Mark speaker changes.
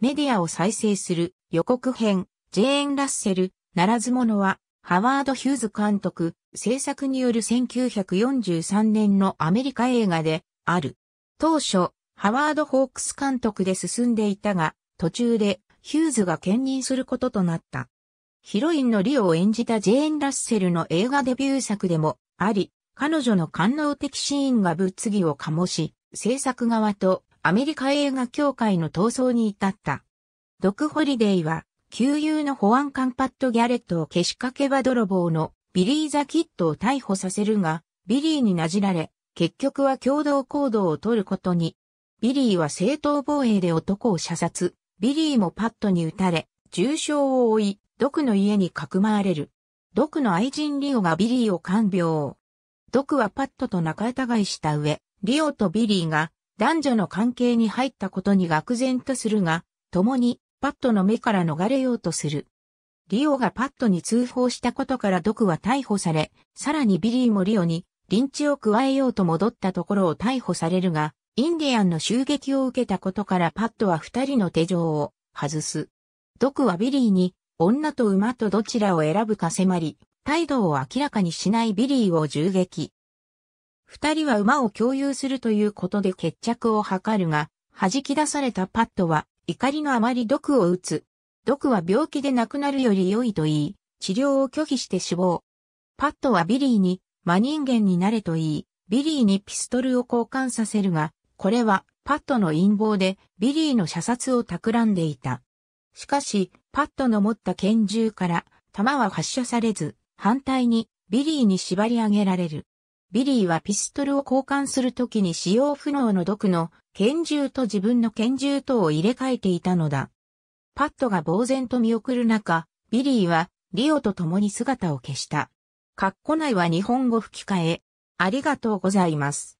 Speaker 1: メディアを再生する予告編、ジェーン・ラッセル、ならず者は、ハワード・ヒューズ監督、制作による1943年のアメリカ映画で、ある。当初、ハワード・ホークス監督で進んでいたが、途中で、ヒューズが兼任することとなった。ヒロインのリオを演じたジェーン・ラッセルの映画デビュー作でもあり、彼女の感能的シーンが物議を醸し、制作側とアメリカ映画協会の闘争に至った。ドク・ホリデイは、旧友の保安官パッド・ギャレットを消しかけば泥棒のビリー・ザ・キッドを逮捕させるが、ビリーになじられ、結局は共同行動を取ることに。ビリーは正当防衛で男を射殺、ビリーもパッドに撃たれ、重傷を負い、ドクの家にかくまわれる。ドクの愛人リオがビリーを看病。ドクはパッドと仲違いした上、リオとビリーが男女の関係に入ったことに愕然とするが、共にパットの目から逃れようとする。リオがパットに通報したことからドクは逮捕され、さらにビリーもリオにリンチを加えようと戻ったところを逮捕されるが、インディアンの襲撃を受けたことからパットは二人の手錠を外す。ドクはビリーに女と馬とどちらを選ぶか迫り、態度を明らかにしないビリーを銃撃。二人は馬を共有するということで決着を図るが、弾き出されたパッドは怒りのあまり毒を打つ。毒は病気で亡くなるより良いと言い、治療を拒否して死亡。パッドはビリーに魔人間になれと言い、ビリーにピストルを交換させるが、これはパッドの陰謀でビリーの射殺を企んでいた。しかし、パッドの持った拳銃から弾は発射されず、反対にビリーに縛り上げられる。ビリーはピストルを交換するときに使用不能の毒の拳銃と自分の拳銃とを入れ替えていたのだ。パッドが呆然と見送る中、ビリーはリオと共に姿を消した。カッコ内は日本語吹き替え。ありがとうございます。